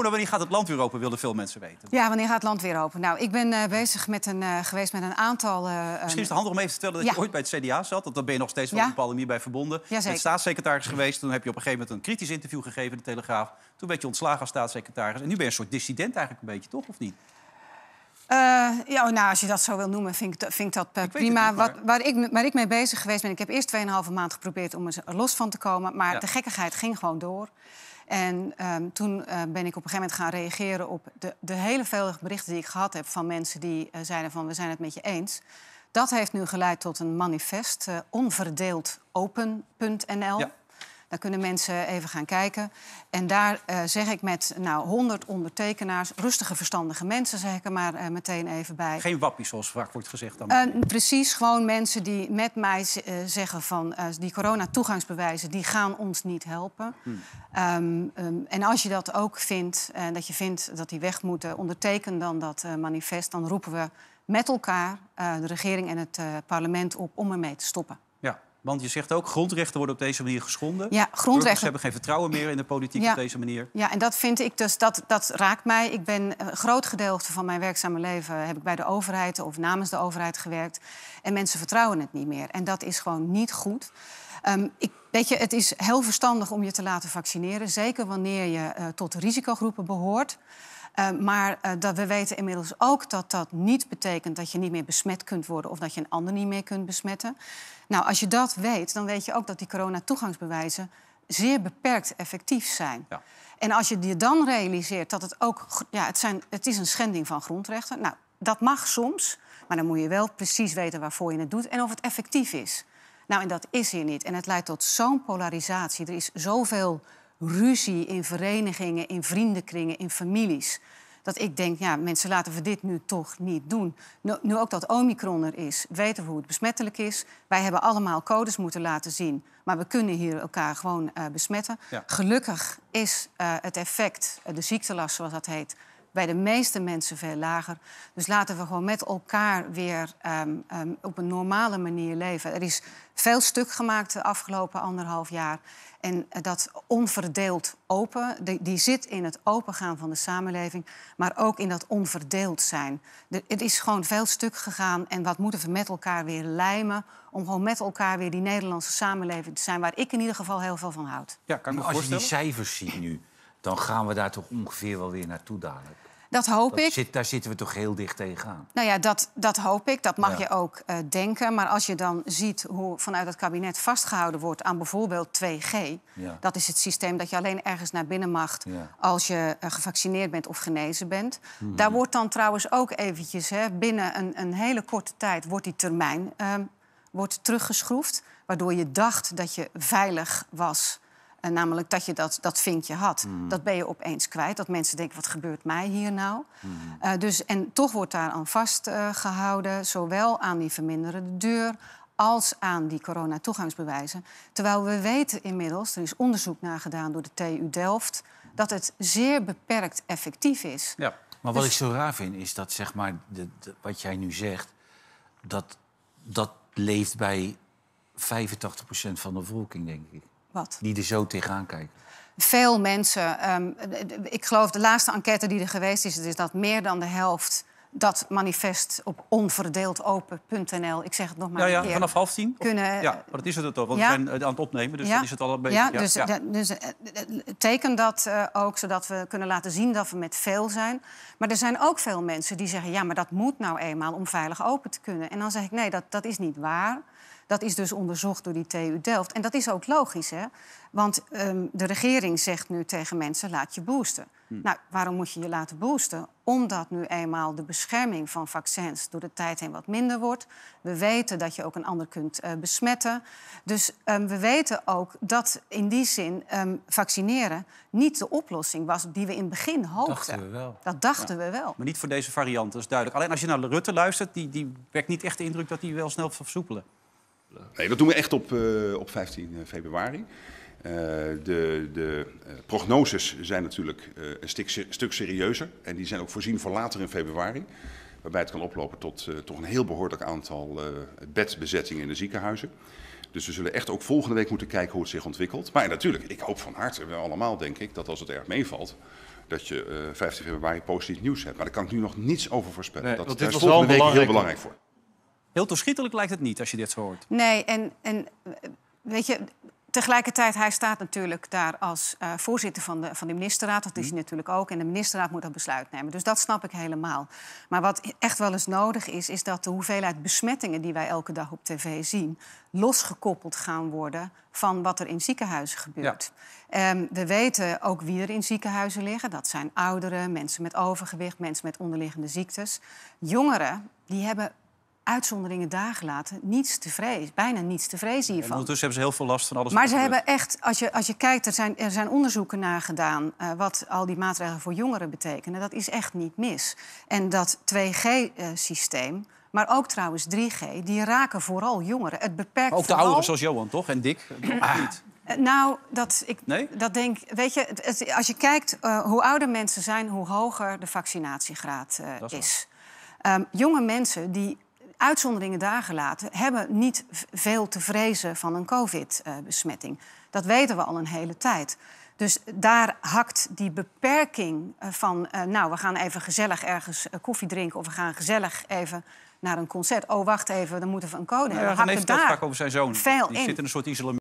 wanneer gaat het land weer open, wilden veel mensen weten. Ja, wanneer gaat het land weer open? Nou, ik ben eh, bezig met een, eh, geweest met een aantal... Eh, Misschien is het handig om even te vertellen dat je ooit bij het CDA zat. Want daar ben je nog steeds ja. een bepaalde manier bij verbonden. Ja, zeker. staatssecretaris geweest. Toen heb je op een gegeven moment een kritisch interview gegeven in de Telegraaf. Toen werd je ontslagen als staatssecretaris. En nu ben je een soort dissident eigenlijk een beetje, toch? Of niet? ja, nou, als je dat zo wil noemen, vind ik, vind ik dat prima. Wat, waar, ik, waar ik mee bezig geweest ben, ik heb eerst 2,5 maand geprobeerd om er los van te komen. Maar de gekkigheid ging gewoon door. En ehm, toen eh, ben ik op een gegeven moment gaan reageren op de, de hele vele berichten die ik gehad heb van mensen die eh, zeiden van we zijn het met je eens. Dat heeft nu geleid tot een manifest, uh, eh, onverdeeldopen.nl. Ja. Daar kunnen mensen even gaan kijken. En daar eh, zeg ik met nou, 100 ondertekenaars, rustige, verstandige mensen, zeg ik er maar eh, meteen even bij. Geen wappies, zoals vaak wordt gezegd dan? Eh, precies, gewoon mensen die met mij zeggen van die corona-toegangsbewijzen, die gaan ons niet helpen. Hmm. Ehm, ehm, en als je dat ook vindt, en dat je vindt dat die weg moeten, onderteken dan dat manifest. Dan roepen we met elkaar de regering en het parlement op om ermee te stoppen. Want je zegt ook, grondrechten worden op deze manier geschonden. Ja, grondrechten. Burgers hebben geen vertrouwen meer in de politiek op deze manier. Ja, en dat vind ik dus, dat, dat raakt mij. Ik ben een eh, groot gedeelte van mijn werkzame leven... heb ik bij de overheid of namens de overheid gewerkt. En mensen vertrouwen het niet meer. En dat is gewoon niet goed. Ehm, ik, weet je, het is heel verstandig om je te laten vaccineren. Zeker wanneer je uh, tot risicogroepen behoort. Eh, maar eh, dat we weten inmiddels ook dat dat niet betekent dat je niet meer besmet kunt worden of dat je een ander niet meer kunt besmetten. Nou, als je dat weet, dan weet je ook dat die corona-toegangsbewijzen zeer beperkt effectief zijn. Ja. En als je je dan realiseert dat het ook... Ja, het, zijn, het is een schending van grondrechten. Nou, dat mag soms, maar dan moet je wel precies weten waarvoor je het doet... en of het effectief is. Nou, en dat is hier niet. En het leidt tot zo'n polarisatie. Er is zoveel ruzie in verenigingen, in vriendenkringen, in families. Dat ik denk, ja, mensen laten we dit nu toch niet doen. Nu, ook dat Omicron er is, weten we hoe het besmettelijk is. Wij hebben allemaal codes moeten laten zien, maar we kunnen hier elkaar gewoon eh, besmetten. Gelukkig is eh, het effect, eh, de ziektelast zoals dat heet, bij de meeste mensen veel lager. Dus laten we gewoon met elkaar weer ehm, ehm, op een normale manier leven. Er is veel stuk gemaakt de afgelopen anderhalf jaar. En eh, dat onverdeeld open, die, die zit in het opengaan van de samenleving, maar ook in dat onverdeeld zijn. het is gewoon veel stuk gegaan en wat moeten we met elkaar weer lijmen om gewoon met elkaar weer die Nederlandse samenleving te zijn, waar ik in ieder geval heel veel van houd. Ja, kan ik me als je die cijfers ziet nu, dan gaan we daar toch ongeveer wel weer naartoe dadelijk. Dat hoop ik. Zit, daar zitten we toch heel dicht tegenaan. Nou ja, dat, dat hoop ik. Dat mag je ook eh, denken. Maar als je dan ziet hoe vanuit het kabinet vastgehouden wordt aan bijvoorbeeld 2G. Dat is het systeem dat je alleen ergens naar binnen mag als je eh, gevaccineerd bent of genezen bent. Mhm. Daar wordt dan trouwens ook eventjes hè, binnen een, een hele korte tijd wordt die termijn ehm, wordt teruggeschroefd. Waardoor je dacht dat je veilig was eh, namelijk dat je dat, dat vinkje had. Hmm. Dat ben je opeens kwijt. Dat mensen denken, wat gebeurt mij hier nou? Hmm. Eh, dus, en toch wordt daar aan vastgehouden, eh, uh, zowel aan die verminderde deur als aan die corona toegangsbewijzen, Terwijl we weten inmiddels, er is onderzoek naar gedaan door de TU Delft... dat het zeer beperkt effectief is. Ja. Maar wat dus ik zo raar vind, is dat zeg maar, de, wat jij nu zegt... dat, dat leeft bij 85% van de bevolking, denk ik. Wat? Die er zo tegenaan kijken. Veel mensen. Ehm, ik geloof de laatste enquête die er geweest is, is dat meer dan de helft dat manifest op onverdeeldopen.nl. Ik zeg het nog maar ja, ja, een keer. Vanaf half tien? Kunnen, ja, dat is het toch? want we zijn eh, aan het opnemen, dus dan is het al een beetje... Ja, dus, ja. dus eh, teken dat eh, ook, zodat we kunnen laten zien dat we met veel zijn. Maar er zijn ook veel mensen die zeggen... ja, maar dat moet nou eenmaal om veilig open te kunnen. En dan zeg ik, nee, dat, dat is niet waar. Dat is dus onderzocht door die TU Delft. En dat is ook logisch, hè? Want ehm, de regering zegt nu tegen mensen: laat je boosten. Hm. Nou, waarom moet je je laten boosten? Omdat nu eenmaal de bescherming van vaccins door de tijd heen wat minder wordt. We weten dat je ook een ander kunt eh, besmetten. Dus ehm, we weten ook dat in die zin ehm, vaccineren niet de oplossing was die we in het begin hoopten. Dat dachten we wel. Dat dachten we wel. Maar niet voor deze variant, dat is duidelijk. Alleen als je naar Rutte luistert, die, die wekt niet echt de indruk dat hij wel snel versoepelen. Nee, dat doen we echt op, eh, op 15 eh, februari. Eh, de, de prognoses zijn natuurlijk een stuk serieuzer en die zijn ook voorzien voor later in februari. Waarbij het kan oplopen tot toch een heel behoorlijk aantal bedbezettingen in de ziekenhuizen. Dus we zullen echt ook volgende week moeten kijken hoe het zich ontwikkelt. Maar natuurlijk, ik hoop van harte, we allemaal denk ik, dat als het erg meevalt, dat je 15 februari positief nieuws hebt. Maar daar kan ik nu nog niets over voorspellen. dat is volgende week heel belangrijk voor. Heel toeschietelijk lijkt het niet als je dit zo hoort. Nee, en, en eh, weet je, tegelijkertijd, hij staat natuurlijk daar als eh, voorzitter van de, van de ministerraad. Dat is mhm. hij natuurlijk ook. En de ministerraad moet dat besluit nemen. Dus dat snap ik helemaal. Maar wat echt wel eens nodig is, is dat de hoeveelheid besmettingen die wij elke dag op tv zien, losgekoppeld gaan worden van wat er in ziekenhuizen gebeurt. Ehm, we weten ook wie er in ziekenhuizen liggen. Dat zijn ouderen, mensen met overgewicht, mensen met onderliggende ziektes. Jongeren, die hebben uitzonderingen dagen laten, niets te vrezen, bijna niets te vrezen hiervan. En ondertussen hebben ze heel veel last van alles. Maar ze hebben echt, als je, als je kijkt, er zijn, er zijn onderzoeken naar gedaan eh, wat al die maatregelen voor jongeren betekenen. Dat is echt niet mis. En dat 2G-systeem, maar ook trouwens 3G, die raken vooral jongeren. Het beperkt ook de ouderen zoals Johan, toch? En Dick? Niet. Eh, nou, dat, ik, nee? dat denk Weet je, als je kijkt eh, hoe ouder mensen zijn, hoe hoger de vaccinatiegraad is. Ehm, jonge mensen die uitzonderingen daar gelaten, hebben niet veel te vrezen van een COVID-besmetting. Dat weten we al een hele tijd. Dus daar hakt die beperking eh, van, eh, nou, we gaan even gezellig ergens eh, koffie drinken of we gaan gezellig even naar een concert. Oh, wacht even, dan moeten we een code nou hebben. Ja, dan daar over zijn zoon. Veel die in. zit in een soort isolement.